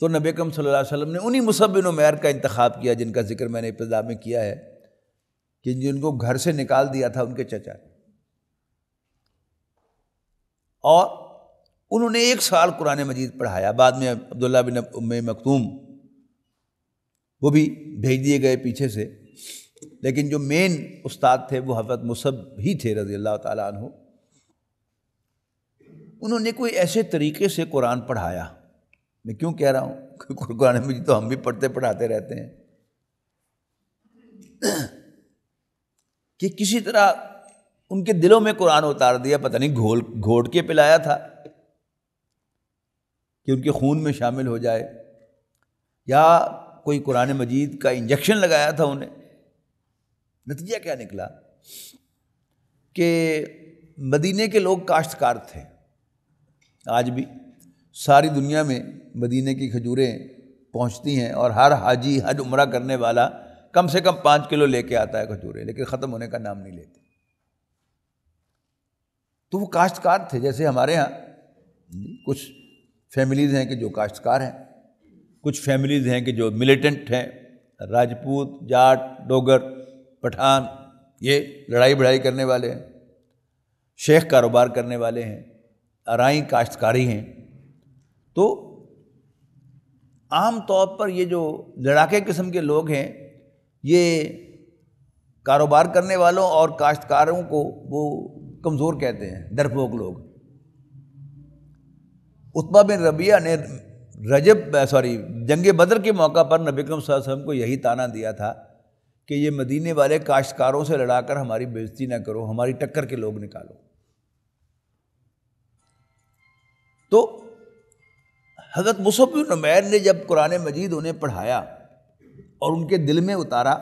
तो नबीकम सल्लल्लाहु अलैहि वसल्लम ने उन्हीं मुसबिन मैर का इंतखब किया जिनका जिक्र मैंने इब्तदा में किया है कि जिनको घर से निकाल दिया था उनके चचा ने और उन्होंने एक साल कुरान मजीद पढ़ाया बाद में अब्दुल्ला बिन उम मकतूम वो भी भेज दिए गए पीछे से लेकिन जो मेन उस्ताद थे वो हजरत मुसब ही थे रजी अल्लाह उन्होंने कोई ऐसे तरीके से कुरान पढ़ाया मैं क्यों कह रहा हूँ क्योंकि कुरान मजीद तो हम भी पढ़ते पढ़ाते रहते हैं कि किसी तरह उनके दिलों में कुरान उतार दिया पता नहीं घोल घोट के पिलाया था कि उनके खून में शामिल हो जाए या कोई कुरान मजीद का इंजेक्शन लगाया था उन्हें नतीजा क्या निकला कि मदीने के लोग काश्तकार थे आज भी सारी दुनिया में मदीने की खजूरें पहुंचती हैं और हर हाजी हज उम्र करने वाला कम से कम पाँच किलो लेके आता है खजूरें लेकिन ख़त्म होने का नाम नहीं लेते तो वो काश्तकार थे जैसे हमारे यहाँ कुछ फैमिलीज़ हैं कि जो काश्तकार हैं कुछ फैमिलीज़ हैं कि जो मिलिटेंट हैं राजपूत जाट डोगर पठान ये लड़ाई बढ़ाई करने वाले हैं शेख कारोबार करने वाले हैं आरई काश्तकारी हैं तो आम तौर पर ये जो लड़ाके किस्म के लोग हैं ये कारोबार करने वालों और काश्तकारों को वो कमज़ोर कहते हैं डरपोक लोग उत्मा बिन रबिया ने रजब सॉरी जंग बदर के मौका पर नबी वसल्लम को यही ताना दिया था कि ये मदीने वाले काश्तकारों से लड़ाकर हमारी बेइज्जती ना करो हमारी टक्कर के लोग निकालो तो हज़रत मुसफ़ी नुमैर ने जब कुरान मजीद उन्हें पढ़ाया और उनके दिल में उतारा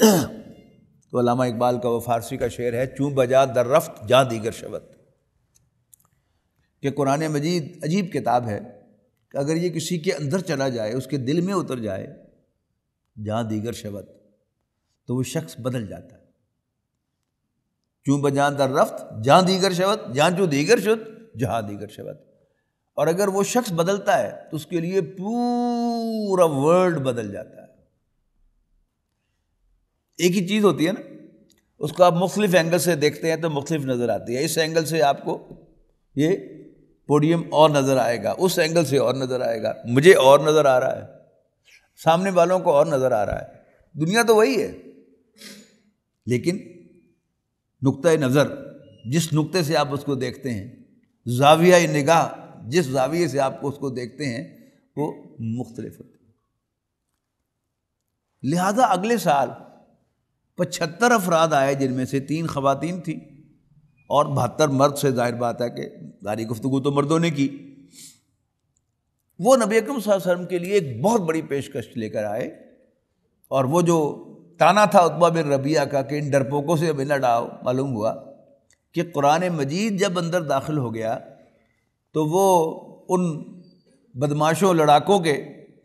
तो अलामा इकबाल का वो फारसी का शेर है चूँ बजा रफ्त जा दीगर शबत कि कुरान मजीद अजीब किताब है कि अगर ये किसी के अंदर चला जाए उसके दिल में उतर जाए जहाँ दीगर शबत तो वो शख्स बदल जाता है चूँ बजान दर रफ्त जहाँ दीगर शबत जहाँ जो दीगर शब्द जहाँ दीगर शबत और अगर वो शख्स बदलता है तो उसके लिए पूरा वर्ल्ड बदल जाता है एक ही चीज़ होती है ना उसको आप मुख्तलिफ एंगल से देखते हैं तो मुख्तलिफ नज़र आती है इस एंगल से आपको ये पोडियम और नज़र आएगा उस एंगल से और नज़र आएगा मुझे और नज़र आ रहा है सामने वालों को और नज़र आ रहा है दुनिया तो वही है लेकिन नुक़ नज़र जिस नुक़े से आप उसको देखते हैं जाविया निगाह जिस जाविये से आप उसको देखते हैं वो मुख्तलिफ होती है लिहाजा अगले साल पचहत्तर अफराद आए जिनमें से तीन खवतिन थी और बहत्तर मर्द से जाहिर बात है कि सारी गुफ्तु तो मर्दों ने की वो नबी अकरम वसल्लम के लिए एक बहुत बड़ी पेशकश लेकर आए और वो जो ताना था उतबा बिन रबिया का कि इन डरपोकों से अभी लड़ाओ मालूम हुआ कि कुरान मजीद जब अंदर दाखिल हो गया तो वो उन बदमाशों लड़ाकों के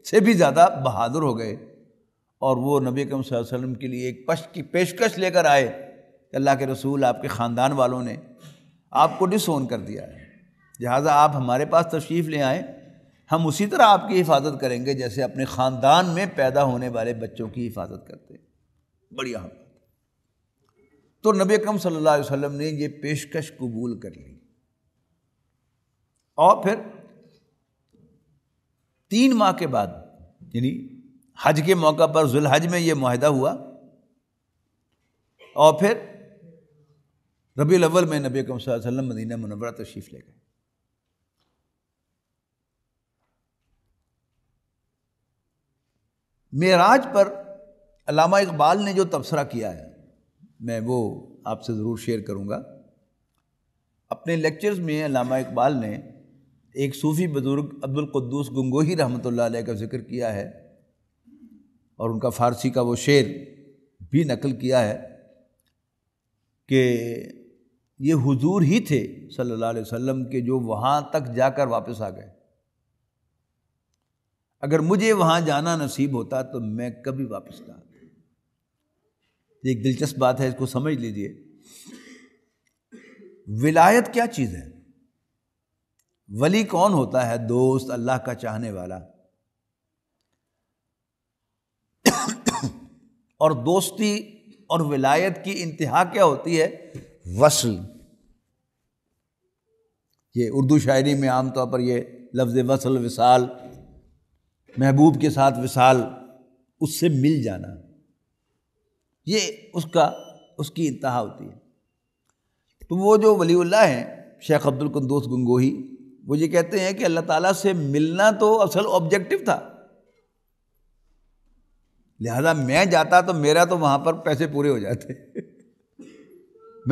से भी ज़्यादा बहादुर हो गए और वो नबी कम वसल्लम के लिए एक पश की पेशकश लेकर आए कि अल्लाह के रसूल आपके ख़ानदान वालों ने आपको डिसोन कर दिया है लिहाजा आप हमारे पास तशरीफ़ ले आएँ हम उसी तरह आपकी हिफाजत करेंगे जैसे अपने ख़ानदान में पैदा होने वाले बच्चों की हिफाजत करते हैं बड़ी अहम बात तो नबी अकरम सल्लल्लाहु अलैहि वसल्लम ने ये पेशकश कबूल कर ली और फिर तीन माह के बाद यानी हज के मौका पर हज में ये माहिदा हुआ और फिर रबी अव्वल में नबी अकरम सल्लल्लाहु अलैहि वसल्लम मदीना मुनवरा तशरीफ़ ले गए मेराज पर अलामा इकबाल ने जो तबसरा किया है मैं वो आपसे ज़रूर शेयर करूँगा अपने लेक्चर्स में अलामा इकबाल ने एक सूफ़ी बुज़ुर्ग अब्दुल गंगोही रहमत ला का जिक्र किया है और उनका फ़ारसी का वो शेर भी नकल किया है कि ये हुजूर ही थे सल्लल्लाहु अलैहि वसल्लम के जो वहाँ तक जाकर वापस आ गए अगर मुझे वहां जाना नसीब होता तो मैं कभी वापस ना आता एक दिलचस्प बात है इसको समझ लीजिए विलायत क्या चीज़ है वली कौन होता है दोस्त अल्लाह का चाहने वाला और दोस्ती और विलायत की इंतहा क्या होती है वसल ये उर्दू शायरी में आमतौर पर ये लफ्ज़ वसल विसाल महबूब के साथ विशाल उससे मिल जाना ये उसका उसकी इंतहा होती है तो वो जो वलीउल्ला हैं शेख अब्दुल कंदोस गंगोही वो ये कहते हैं कि अल्लाह ताला से मिलना तो असल ऑब्जेक्टिव था लिहाजा मैं जाता तो मेरा तो वहाँ पर पैसे पूरे हो जाते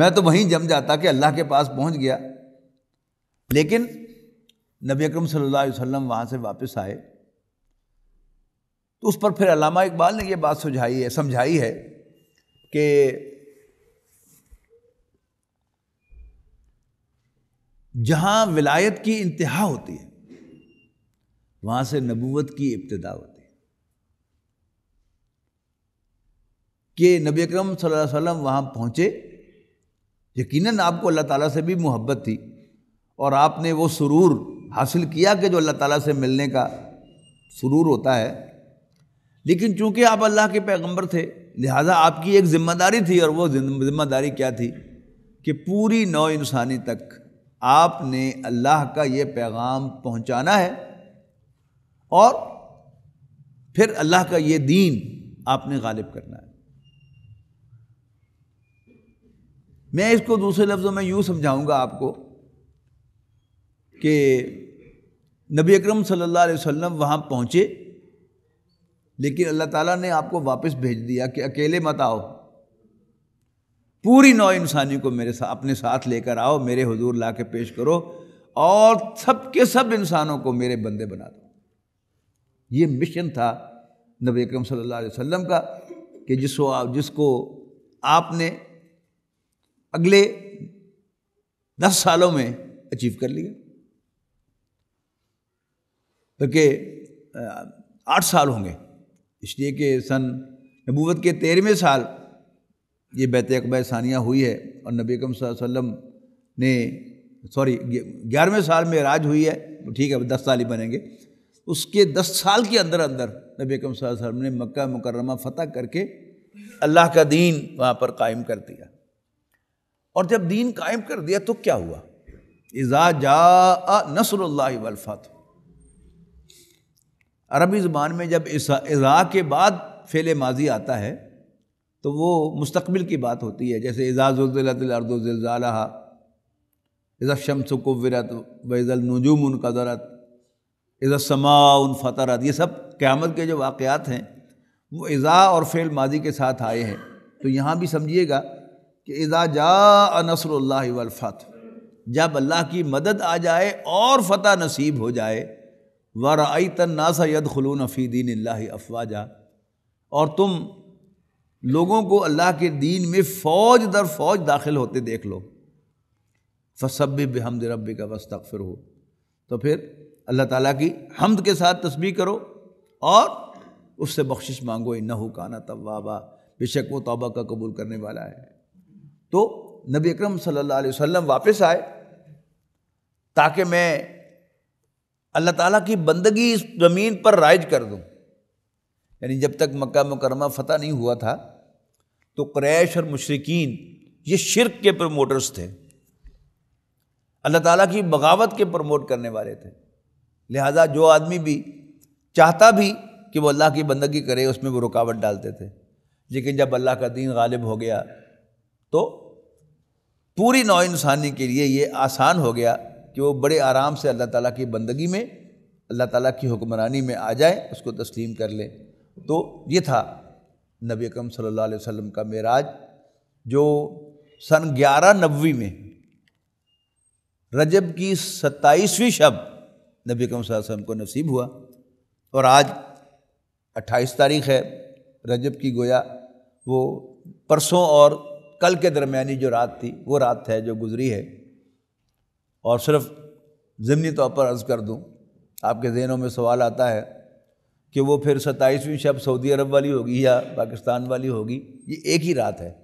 मैं तो वहीं जम जाता कि अल्लाह के पास पहुँच गया लेकिन नबी अकरम सल्लल्लाहु अलैहि वसल्लम वहाँ से वापस आए तो उस पर फिर अलामा इकबाल ने ये बात सुझाई है समझाई है कि जहाँ विलायत की इंतहा होती है वहाँ से नबूवत की इब्तदा होती है कि नबी अकरम सल्लम वहाँ पहुँचे यकीनन आपको अल्लाह ताला से भी मोहब्बत थी और आपने वो सुरूर हासिल किया कि जो अल्लाह ताला से मिलने का सुरूर होता है लेकिन चूंकि आप अल्लाह के पैगंबर थे लिहाजा आपकी एक ज़िम्मेदारी थी और वो ज़िम्मेदारी क्या थी कि पूरी नौ इंसानी तक आपने अल्लाह का ये पैगाम पहुंचाना है और फिर अल्लाह का ये दीन आपने गालिब करना है मैं इसको दूसरे लफ्ज़ों में यूँ समझाऊंगा आपको कि नबी अकरम सल्लल्लाहु अलैहि वसल्लम वहाँ पहुँचे लेकिन अल्लाह ताला ने आपको वापस भेज दिया कि अकेले मत आओ पूरी नौ इंसानी को मेरे साथ अपने साथ लेकर आओ मेरे हुजूर ला के पेश करो और सब के सब इंसानों को मेरे बंदे बना दो ये मिशन था नबी अकरम सल्लल्लाहु अलैहि वसल्लम का कि जिसको जिसको आपने अगले दस सालों में अचीव कर लिया बल्कि आठ साल होंगे इसलिए कि सन नबूत के तेरहवें साल ये बैत अकबा सानिया हुई है और नबी कम सल्लम ने सॉरी ग्यारहवें साल में राज हुई है तो ठीक है दस साल ही बनेंगे उसके दस साल के अंदर अंदर नबी कम वसम ने मक्का मुकरमा फ़तह करके अल्लाह का दीन वहाँ पर कायम कर दिया और जब दीन कायम कर दिया तो क्या हुआ इज़ा जा नसर वलफ़त अरबी ज़ुबान में जब इज़ा के बाद फेल माजी आता है तो वो मुस्तबिल की बात होती है जैसे इज़ाज़िलज़ाला इज़ा शम्स कुवरत वज़ल नजूम उन कदरत इज़ा समा उन फतरत ये सब क़्यामत के जो वाक़ात हैं वो इज़ा और फेल माजी के साथ आए हैं तो यहाँ भी समझिएगा कि इज़ा जा नसर वलफ़त जब अल्लाह की मदद आ जाए और फतह नसीब हो जाए व रई तन्नासा यद खलून फ़ी दीन अफवाजा और तुम लोगों को अल्लाह के दीन में फ़ौज दर फौज दाखिल होते देख लो फसब हमद रब का वस्तक फिर हो तो फिर अल्लाह ताली की हमद के साथ तस्वीर करो और उससे बख्शिश मांगो इन काना तवाबा बेशक वो तोबा का कबूल करने वाला है तो नबी अक्रम सल्ला वापस आए ताकि मैं अल्लाह ताला की बंदगी इस ज़मीन पर राइज कर दूँ यानी जब तक मक्का मुकरमा फ़तह नहीं हुआ था तो क्रैश और मशरकिन ये शिरक के प्रमोटर्स थे अल्लाह ताला की बगावत के प्रमोट करने वाले थे लिहाजा जो आदमी भी चाहता भी कि वो अल्लाह की बंदगी करे उसमें वो रुकावट डालते थे लेकिन जब अल्लाह का दीन गालिब हो गया तो पूरी नौ इंसानी के लिए ये आसान हो गया कि वो बड़े आराम से अल्लाह ताला की बंदगी में अल्लाह ताला की हुक्मरानी में आ जाए उसको तस्लीम कर ले तो ये था नबी अकम अलैहि वसल्लम का मेराज जो सन ग्यारह नबी में रजब की सत्ताईसवीं शब नबी अलैहि वसल्लम को नसीब हुआ और आज अट्ठाईस तारीख है रजब की गोया वो परसों और कल के दरमियानी जो रात थी वो रात है जो गुज़री है और सिर्फ ज़मनी तौर पर अर्ज़ कर दूँ आपके जहनों में सवाल आता है कि वो फिर सत्ताईसवीं शब सऊदी अरब वाली होगी या पाकिस्तान वाली होगी ये एक ही रात है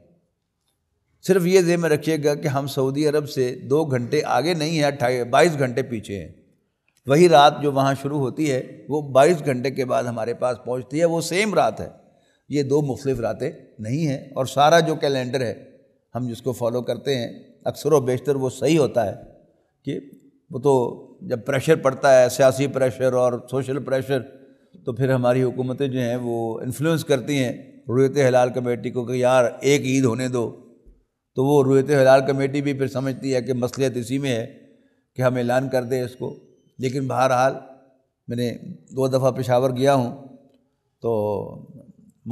सिर्फ ये जेह में रखिएगा कि हम सऊदी अरब से दो घंटे आगे नहीं हैं अट्ठाई बाईस घंटे पीछे हैं वही रात जो वहाँ शुरू होती है वो बाईस घंटे के बाद हमारे पास पहुँचती है वो सेम रात है ये दो मुख्तफ रातें नहीं हैं और सारा जो कैलेंडर है हम जिसको फॉलो करते हैं अक्सर व बेशतर वो सही होता है कि वो तो जब प्रेशर पड़ता है सियासी प्रेशर और सोशल प्रेशर तो फिर हमारी हुकूमतें जो हैं वो इन्फ्लुएंस करती हैं रोयत हलाल कमेटी को कि यार एक ईद होने दो तो वो रोयत हलाल कमेटी भी फिर समझती है कि मसलियत इसी में है कि हम ऐलान कर दें इसको लेकिन बहरहाल मैंने दो दफ़ा पेशावर गया हूँ तो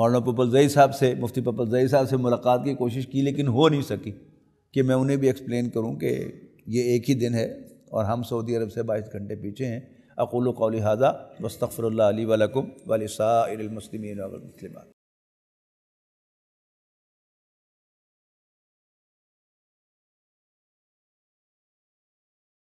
मौलाना जई साहब से मुफ्ती पपल जई साहब से मुलाकात की कोशिश की लेकिन हो नहीं सकी कि मैं उन्हें भी एक्सप्लेन करूँ कि ये एक ही दिन है और हम सऊदी अरब से बाईस घंटे पीछे हैं अकुल कौल हाजा वस्तफ़रल वालकुम मुस्लिम